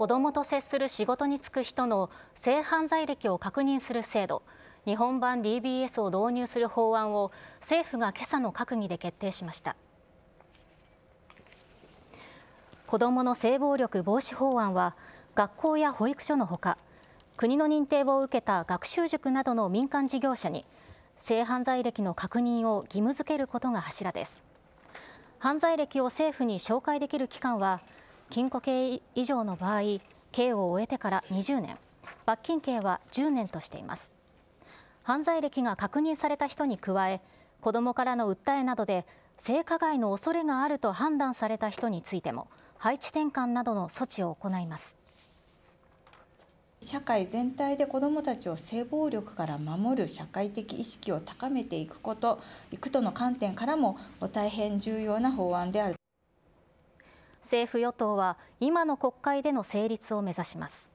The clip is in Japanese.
子どもと接する仕事に就く人の性犯罪歴を確認する制度日本版 DBS を導入する法案を政府が今朝の閣議で決定しました子どもの性暴力防止法案は学校や保育所のほか国の認定を受けた学習塾などの民間事業者に性犯罪歴の確認を義務付けることが柱です犯罪歴を政府に紹介できる機関は禁錮刑以上の場合、刑を終えてから20年、罰金刑は10年としています。犯罪歴が確認された人に加え、子どもからの訴えなどで性加害の恐れがあると判断された人についても、配置転換などの措置を行います。社会全体で子どもたちを性暴力から守る社会的意識を高めていくこといくとの観点からも大変重要な法案である。政府・与党は今の国会での成立を目指します。